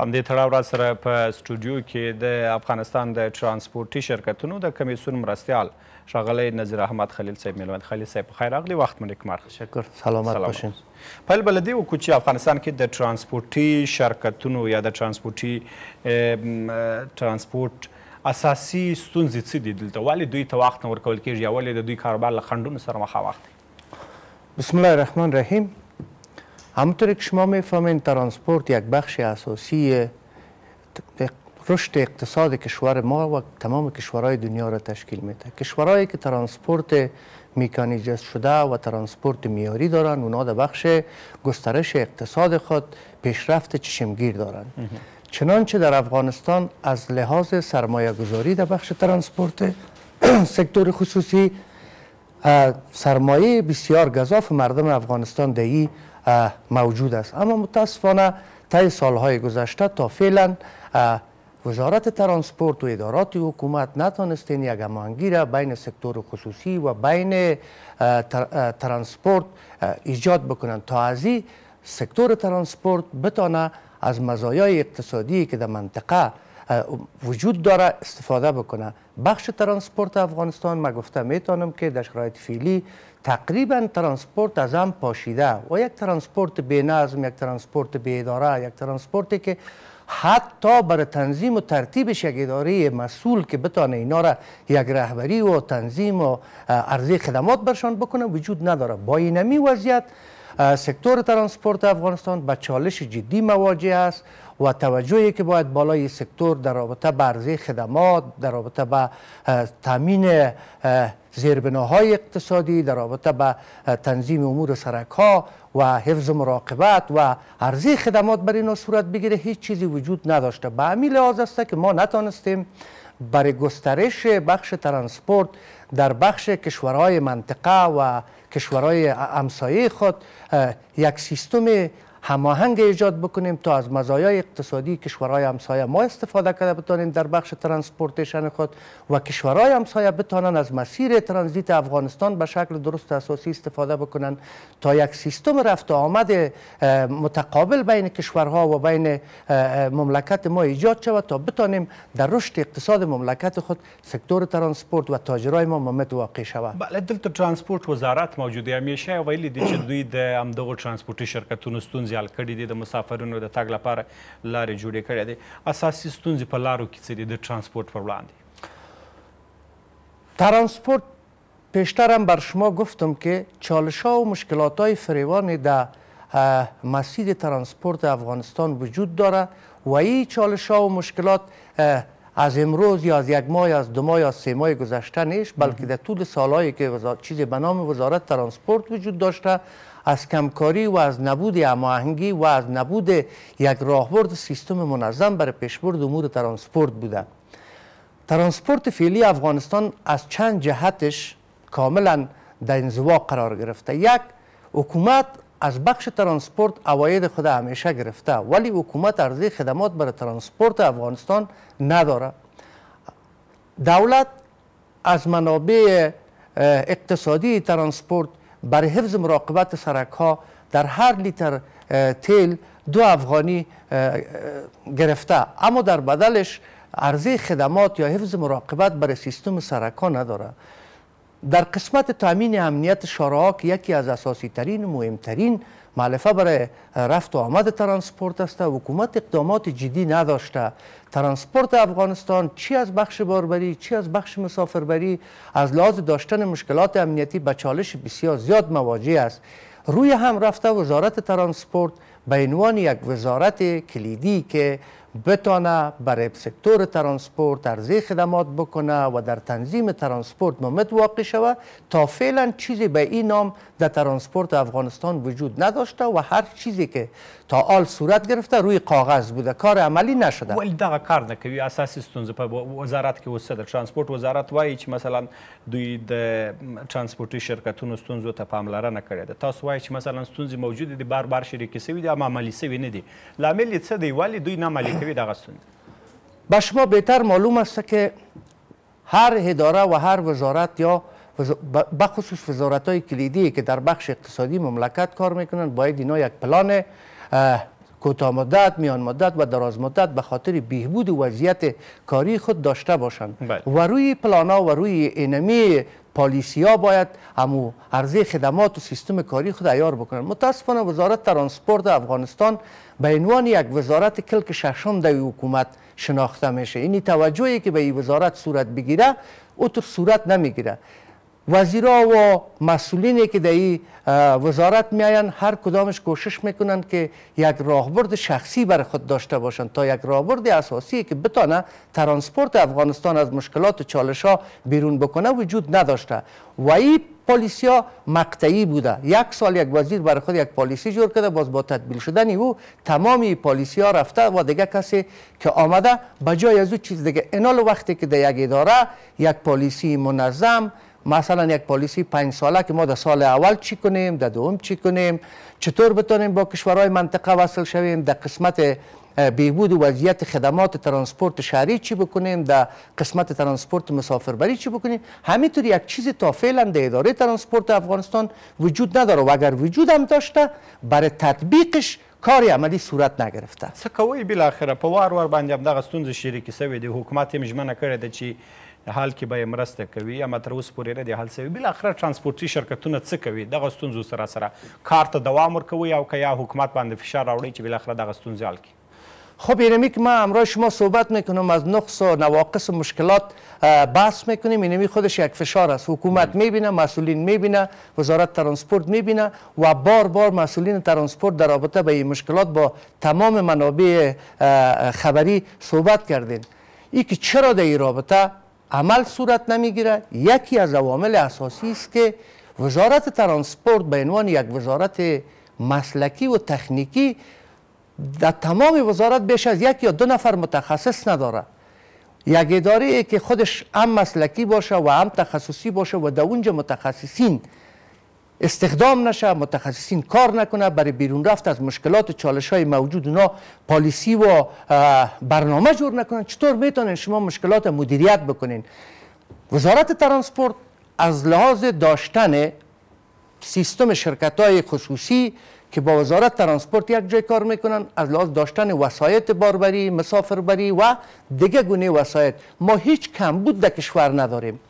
همدې تړاو را سره په سټوډیو کې د افغانستان د ترانسپورتي شرکتونو د کمیسون مرستیال ښاغلی نظیر احمد خلیل صاحب میلمند خلیل صاحب خیر راغلی وخت مو نیکمرغ شکر سلامت باشین پیل به له دې وکړو چې افغانستان کې د ترانسپورتي شرکتونو یا د ترانسپورتي ترانسپورت اساسي ستونزې څه دي دلته ولې دوی ته وخت نه ورکول کېږي یا ولې د دوی کاروبار له خنډونو سره مخامخ دی بسم الله الرحمن الرحیم همطور که شما میفهمین ترانسپورت یک بخش اساسی رشد اقتصاد کشور ما و تمام کشورهای دنیا را تشکیل میده کشورهایی که ترانسپورت میکانیزه شده و ترانسپورت میاری دارن اونا در بخش گسترش اقتصاد خود پیشرفت چشمگیر دارن چنانچه در افغانستان از لحاظ سرمایه گذاری در بخش ترانسپورت سکتور خصوصی سرمایه بسیار گذاف مردم افغانستان دهی موجود است اما متاسفانه تای سالهای گذشته تا فعلا وزارت ترانسپورت و ادارات حکومت نتانستین یک هماهنگی بین سکتور خصوصی و بین ترانسپورت ایجاد بکنند تا از این سکتور ترانسپورت بتانه از مزایای اقتصادی که در منطقه وجود داره استفاده بکنه بخش ترانسپورت افغانستان ما گفته میتونم که در شرایط فعلی تقریبا ترانسپورت از هم پاشیده و یک ترانسپورت بینظم یک ترانسپورت اداره یک ترانسپورتی که حتی برای تنظیم و ترتیبش یک اداره مسئول که بتانه اینا را یک رهبری و تنظیم و عرضه خدمات برشان بکنه وجود نداره با این وضعیت سکتور ترانسپورت افغانستان با چالش جدی مواجه است و توجهی که باید بالای سکتور در رابطه به عرضه خدمات در رابطه به تامین زیربناهای اقتصادی در رابطه به تنظیم امور سرک و حفظ مراقبت و عرضه خدمات بر اینا صورت بگیره هیچ چیزی وجود نداشته به امیل لحاظ است که ما نتانستیم برای گسترش بخش ترانسپورت در بخش کشورهای منطقه و کشورهای امسایه خود یک سیستم هماهنگ ایجاد بکنیم تا از مزایای اقتصادی کشورهای همسایه ما استفاده کرده بتانیم در بخش ترانسپورتیشن خود و کشورهای همسایه بتانن از مسیر ترانزیت افغانستان به شکل درست اساسی استفاده بکنن تا یک سیستم رفت و آمد متقابل بین کشورها و بین مملکت ما ایجاد شود تا بتانیم در رشد اقتصاد مملکت خود سکتور ترانسپورت و تاجرای ما ممد واقع شود بله دلت ترانسپورت وزارت موجوده همیشه ویلی دچ دوی د شرکتونو ستونزې کړي دي د مسافرونو د تګ لپاره لارې جوړې کړې دي اساسي ستونزې په لارو کې د ترانسپورت پر وړاندې ترانسپورت هم بر شما گفتم که چالش ها و مشکلات های فریوان در مسیر ترانسپورت افغانستان وجود داره و این چالش ها و مشکلات از امروز یا از یک ماه از دو ماه یا از سه ماه گذشته نیست بلکه در طول سالهایی که چیزی به نام وزارت ترانسپورت وجود داشته از کمکاری و از نبود هماهنگی و از نبود یک راهبرد سیستم منظم برای پیشبرد امور ترانسپورت بوده ترانسپورت فعلی افغانستان از چند جهتش کاملا در انزوا قرار گرفته یک حکومت از بخش ترانسپورت اواید خود همیشه گرفته ولی حکومت ارزی خدمات برای ترانسپورت افغانستان نداره دولت از منابع اقتصادی ترانسپورت برای حفظ مراقبت سرکها در هر لیتر تیل دو افغانی گرفته اما در بدلش عرضه خدمات یا حفظ مراقبت برای سیستم سرک نداره در قسمت تامین امنیت شاراک یکی از اساسی ترین و مهمترین معلفه برای رفت و آمد ترانسپورت است حکومت اقدامات جدی نداشته ترانسپورت افغانستان چی از بخش باربری چی از بخش مسافربری از لحاظ داشتن مشکلات امنیتی به چالش بسیار زیاد مواجه است روی هم رفته وزارت ترانسپورت به عنوان یک وزارت کلیدی که بتانه برای سکتور ترانسپورت عرضه خدمات بکنه و در تنظیم ترانسپورت ممد واقع شود تا فعلا چیزی به این نام در ترانسپورت افغانستان وجود نداشته و هر چیزی که تا آل صورت گرفته روی کاغذ بوده کار عملی نشده ولی دغه کار نه کوي اساسي ستونزه په وزارت کې اوسه د ترانسپورت وزارت وایي چې مثلا دوی د ترانسپورتي شرکتونو ستونزو ته پاملرنه کړې ده تاسو وایي چې مثلا ستونزې موجوده دي بار بار شریکې سوي دي اما عملي سوي نه دي لامل یې څه دی ولې دوی نه عملي به شما بهتر معلوم است که هر اداره و هر وزارت یا بخصوص وزارت های کلیدی که در بخش اقتصادی مملکت کار میکنند باید اینا یک پلان کوتاه مدت میان مدت و درازمدت مدت به خاطر بهبود وضعیت کاری خود داشته باشند بله. و روی ها و روی اینمی ها باید همو عرضه خدمات و سیستم کاری خود ایار بکنند متاسفانه وزارت ترانسپورت افغانستان به عنوان یک وزارت کلک ششم در حکومت شناخته میشه این توجهی که به این وزارت صورت بگیره اوتر صورت نمیگیره وزیرا و مسئولینی که در این وزارت میاین هر کدامش کوشش میکنن که یک راهبرد شخصی بر خود داشته باشند تا یک راهبرد اساسی که بتانه ترانسپورت افغانستان از مشکلات و چالش ها بیرون بکنه وجود نداشته و این پالیسی ها مقطعی بوده یک سال یک وزیر برای خود یک پالیسی جور کرده باز با تدبیل شدن او تمامی پالیسی ها رفته و دیگه کسی که آمده به جای از او چیز دیگه انال وقتی که در یک اداره یک پالیسی منظم مثلا یک پالیسی پنج ساله که ما در سال اول چی کنیم در دوم چی کنیم چطور بتونیم با کشورهای منطقه وصل شویم در قسمت بهبود و وضعیت خدمات ترانسپورت شهری چی بکنیم در قسمت ترانسپورت مسافربری چی بکنیم همینطور یک چیز تا فعلا در اداره ترانسپورت افغانستان وجود نداره و اگر وجود هم داشته برای تطبیقش کاری عملی صورت نگرفته سکوی بالاخره په وار وار باندې ستونزې شریکې حکومت یې حال کې به مرسته کوي یا تر اوسه پورې نه دی حل شوی بالاخره ترانسپورتي شرکتونه څه کوي دغه ستونزو سره سره کار ته دوام ورکوي او که یا حکومت باندې فشار راوړي چې بالاخره دغه ستونزې حل کړي خب اینمی که ما امروز شما صحبت میکنم از نقص و نواقص و مشکلات بحث میکنیم اینمی خودش یک فشار است حکومت میبینه مسئولین میبینه وزارت ترانسپورت میبینه و بار بار مسئولین ترانسپورت در رابطه به این مشکلات با تمام منابع خبری صحبت کردین ای که چرا در این رابطه عمل صورت نمیگیره یکی از عوامل اساسی است که وزارت ترانسپورت به عنوان یک وزارت مسلکی و تکنیکی در تمام وزارت بیش از یک یا دو نفر متخصص نداره یک اداره ای که خودش هم مسلکی باشه و هم تخصصی باشه و در اونجا متخصصین استخدام نشه متخصصین کار نکنه برای بیرون رفت از مشکلات و چالش های موجود اونا پالیسی و برنامه جور نکنن چطور میتونن شما مشکلات مدیریت بکنین وزارت ترانسپورت از لحاظ داشتن سیستم شرکت های خصوصی که با وزارت ترانسپورت یک جای کار میکنن از لحاظ داشتن وسایت باربری، مسافربری و دیگه گونه وسایت ما هیچ بود در کشور نداریم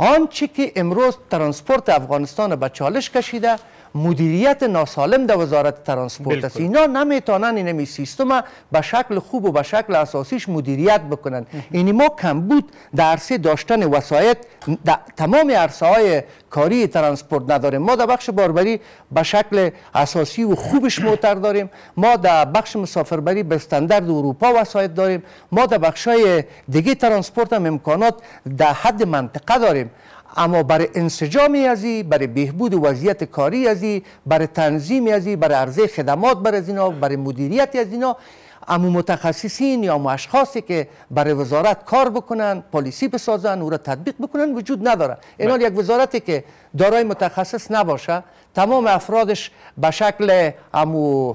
آنچه که امروز ترانسپورت افغانستان به چالش کشیده مدیریت ناسالم در وزارت ترانسپورت است اینا نمیتونن این می سیستم به شکل خوب و به شکل اساسیش مدیریت بکنن اینی ما کمبود در عرصه داشتن وسایط در تمام عرصه های کاری ترانسپورت نداریم ما در بخش باربری به شکل اساسی و خوبش موتر داریم ما در بخش مسافربری به استاندارد اروپا وسایت داریم ما در بخش های دیگه ترانسپورت هم امکانات در حد منطقه داریم اما برای انسجام ازی برای بهبود وضعیت کاری ازی برای تنظیم ازی برای عرضه خدمات برای از اینا برای مدیریت از اینا اما متخصصین یا اشخاصی که برای وزارت کار بکنن پالیسی بسازن او را تطبیق بکنن وجود نداره اینا بله. یک وزارتی که دارای متخصص نباشه تمام افرادش به شکل امو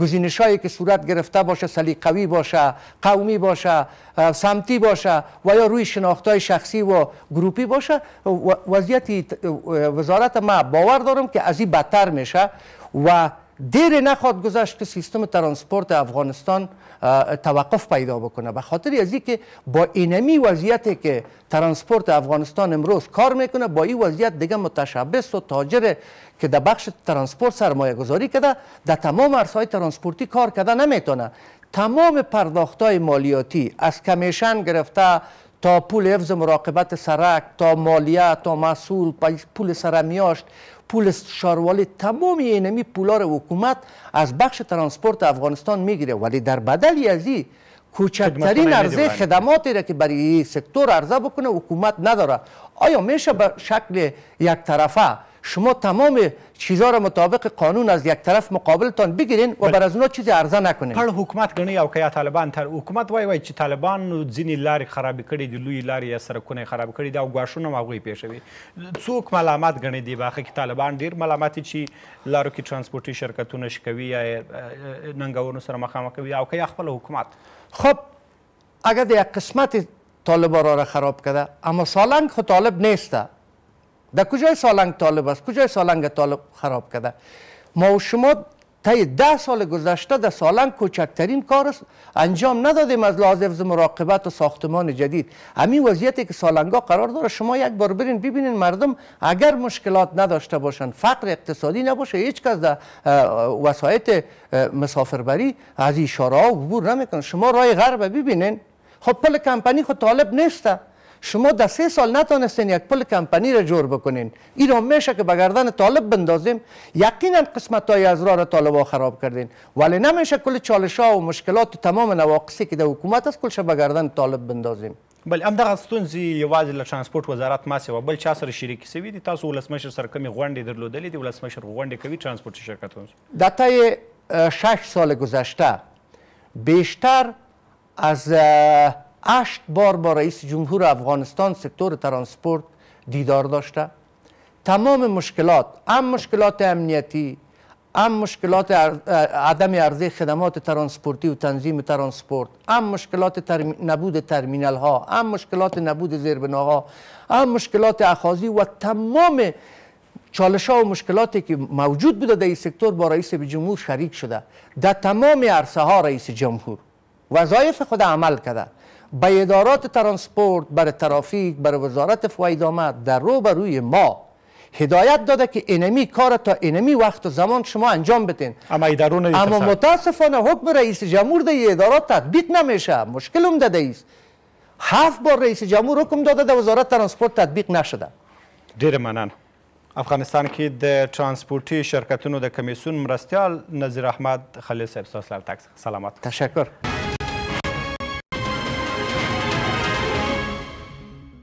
گزینش هایی که صورت گرفته باشه قوی باشه قومی باشه سمتی باشه و یا روی شناخت های شخصی و گروپی باشه وضعیت وزارت ما باور دارم که از این بدتر میشه و دیر نخواد گذشت که سیستم ترانسپورت افغانستان توقف پیدا بکنه به خاطر از که با اینمی وضعیتی که ترانسپورت افغانستان امروز کار میکنه با این وضعیت دیگه متشبس و تاجر که در بخش ترانسپورت سرمایه گذاری کرده در تمام عرصه‌های ترانسپورتی کار کرده نمیتونه تمام پرداختهای مالیاتی از کمیشن گرفته تا پول حفظ مراقبت سرک تا مالیه تا مسئول پول سرمیاشت پول شاروالی تمام اینمی پولا حکومت از بخش ترانسپورت افغانستان میگیره ولی در بدلی از این کوچکترین عرضه خدماتی را که برای سکتور عرضه بکنه حکومت نداره آیا میشه به شکل یک طرفه شما تمام چیزها را مطابق قانون از یک طرف مقابلتان بگیرین و بله. بر از اونا چیزی عرضه نکنین هر حکومت غنی او که طالبان تر حکومت وای وای چی طالبان زینی لاری خراب کړي دی لوی لاری یا سرکونه خراب کړي دي او ګواښونه هم هغوی پیښوي څوک ملامت غنی دی باخه دیر طالبان ډیر ملامت چی لارو کې ترانسپورتی شرکتونه شکوي یا سر سره مخامخ کوی او که خپل حکومت خب اگر یک قسمت طالبا را, خراب کرده اما سالنگ خود طالب نیسته در کجای سالنگ طالب است کجای سالنگ طالب خراب کرده ما و شما طی ده سال گذشته در سالنگ کوچکترین کار انجام ندادیم از لحاظ مراقبت و ساختمان جدید همین وضعیتی که سالنگا قرار داره شما یک بار برین ببینین مردم اگر مشکلات نداشته باشن فقر اقتصادی نباشه هیچ کس در وسایت مسافربری از اشاره ها عبور نمیکنه شما رای غرب ببینین خب پل کمپانی خود طالب نیسته شما در سه سال نتانستین یک پل کمپنی را جور بکنین این را میشه که به گردن طالب بندازیم یقینا قسمت های از را طالب خراب کردین ولی نمیشه کل چالش ها و مشکلات و تمام نواقصی که در حکومت است کلش به گردن طالب بندازیم بل همدغه ستونزې یوازې له ترانسپورت وزارت ماسې وه بل چا سره شریکې سوي دي تاسو ولسمشر سره کومې غونډې درلودلې دي ولسمشر غونډې کوي ترانسپورتي شرکتونو در طی شش سال گذشته بیشتر از هشت بار با رئیس جمهور افغانستان سکتور ترانسپورت دیدار داشته تمام مشکلات هم مشکلات امنیتی هم مشکلات عدم عرضه خدمات ترانسپورتی و تنظیم ترانسپورت هم مشکلات نبود ترمینال ها هم مشکلات نبود زیربناها هم مشکلات اخاذی و تمام چالش ها و مشکلاتی که موجود بوده در این سکتور با رئیس جمهور شریک شده در تمام عرصه ها رئیس جمهور وظایف خود عمل کرده به ادارات ترانسپورت بر ترافیک بر وزارت فواید آمد در رو روی ما هدایت داده که انمی کار تا انمی وقت و زمان شما انجام بدین اما اما متاسفانه حکم رئیس جمهور در ادارات تطبیق نمیشه مشکل هم داده ایست هفت بار رئیس جمهور حکم داده در وزارت ترانسپورت تطبیق نشده دیر منن افغانستان کې د شرکتون شرکتونو د کمیسون مرستیال نظیر احمد خلیل صاحب سلامت تشکر